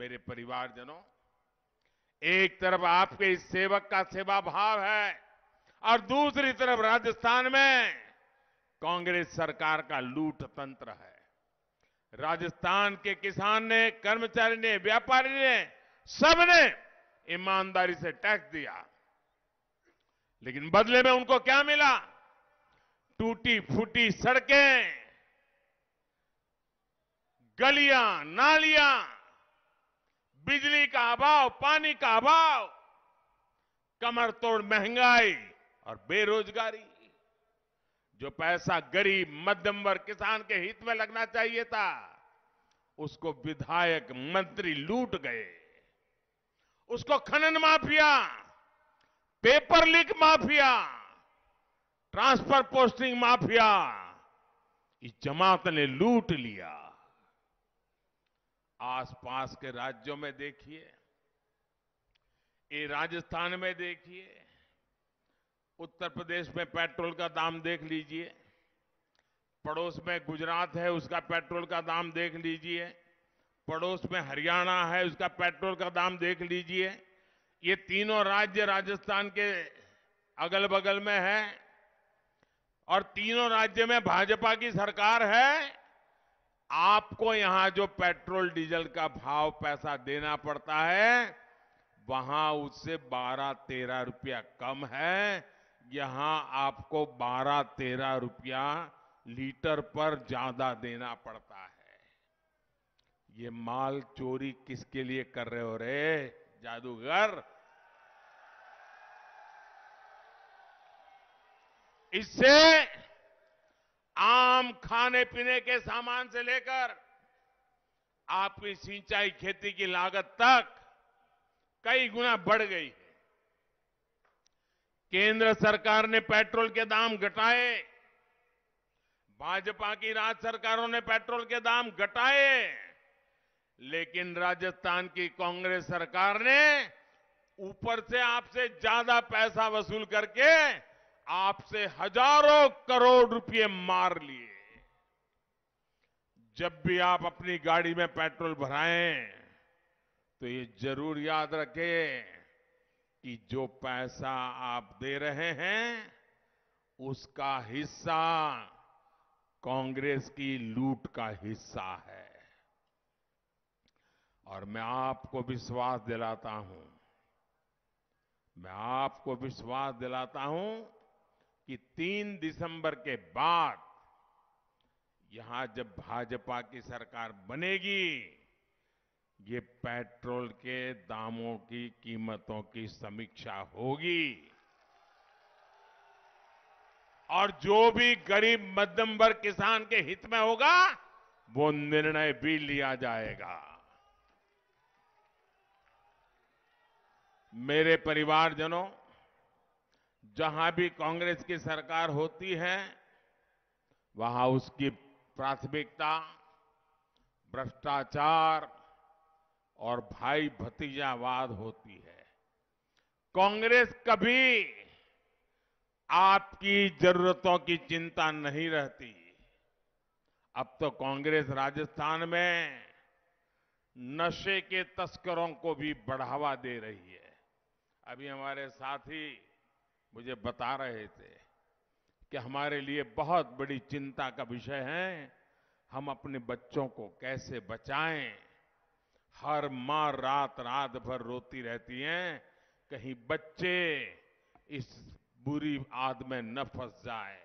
मेरे परिवारजनों एक तरफ आपके इस सेवक का सेवा भाव है और दूसरी तरफ राजस्थान में कांग्रेस सरकार का लूट तंत्र है राजस्थान के किसान ने कर्मचारी ने व्यापारी ने सबने ईमानदारी से टैक्स दिया लेकिन बदले में उनको क्या मिला टूटी फूटी सड़कें गलियां नालियां बिजली का अभाव पानी का अभाव कमर तोड़ महंगाई और बेरोजगारी जो पैसा गरीब मध्यम वर्ग किसान के हित में लगना चाहिए था उसको विधायक मंत्री लूट गए उसको खनन mafia paper leak mafia transfer posting mafia इस जमात ने लूट लिया आसपास के राज्यों में देखिए ये राजस्थान में देखिए उत्तर प्रदेश में पेट्रोल का दाम देख लीजिए पड़ोस में गुजरात है उसका पेट्रोल का दाम देख लीजिए पड़ोस में हरियाणा है उसका पेट्रोल का दाम देख लीजिए ये तीनों राज्य राजस्थान के अगल बगल में है और तीनों राज्य में भाजपा की सरकार है आपको यहां जो पेट्रोल डीजल का भाव पैसा देना पड़ता है वहां उससे 12-13 रुपया कम है यहां आपको 12-13 रुपया लीटर पर ज्यादा देना पड़ता है ये माल चोरी किसके लिए कर रहे हो रे जादूगर इससे तमाम खाने पीने के सामान से लेकर आपकी सिंचाई खेती की लागत तक कई गुना बढ़ गई है केंद्र सरकार ने पेट्रोल के दाम घटाए भाजपा की राज्य सरकारों ने पेट्रोल के दाम घटाए लेकिन राजस्थान की कांग्रेस सरकार ने ऊपर से आपसे ज्यादा पैसा वसूल करके आपसे हजारों करोड़ रुपए मार लिए जब भी आप अपनी गाड़ी में पेट्रोल भराएं तो ये जरूर याद रखें कि जो पैसा आप दे रहे हैं उसका हिस्सा कांग्रेस की लूट का हिस्सा है और मैं आपको विश्वास दिलाता हूं मैं आपको विश्वास दिलाता हूं कि 3 दिसंबर के बाद यहां जब भाजपा की सरकार बनेगी ये पेट्रोल के दामों की कीमतों की समीक्षा होगी और जो भी गरीब मध्यम वर्ग किसान के हित में होगा वो निर्णय भी लिया जाएगा मेरे परिवारजनों जहां भी कांग्रेस की सरकार होती है वहां उसकी प्राथमिकता भ्रष्टाचार और भाई भतीजावाद होती है कांग्रेस कभी आपकी जरूरतों की चिंता नहीं रहती अब तो कांग्रेस राजस्थान में नशे के तस्करों को भी बढ़ावा दे रही है अभी हमारे साथी मुझे बता रहे थे कि हमारे लिए बहुत बड़ी चिंता का विषय है हम अपने बच्चों को कैसे बचाएं हर मां रात रात भर रोती रहती हैं कहीं बच्चे इस बुरी आद में न फंस जाए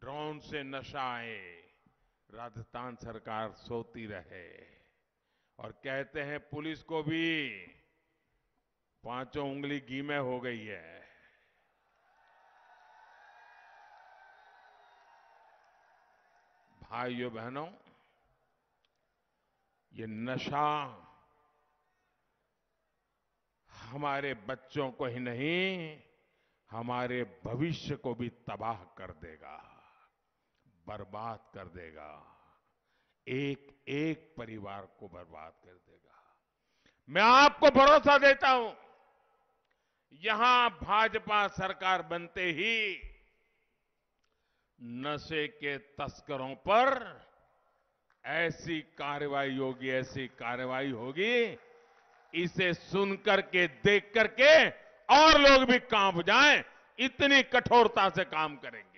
ड्रोन से नशा आए राजस्थान सरकार सोती रहे और कहते हैं पुलिस को भी पांचों उंगली घी में हो गई है भाइयों बहनों ये नशा हमारे बच्चों को ही नहीं हमारे भविष्य को भी तबाह कर देगा बर्बाद कर देगा एक एक परिवार को बर्बाद कर देगा मैं आपको भरोसा देता हूं यहां भाजपा सरकार बनते ही नशे के तस्करों पर ऐसी कार्रवाई होगी ऐसी कार्रवाई होगी इसे सुन करके देख करके और लोग भी कांप जाएं इतनी कठोरता से काम करेंगे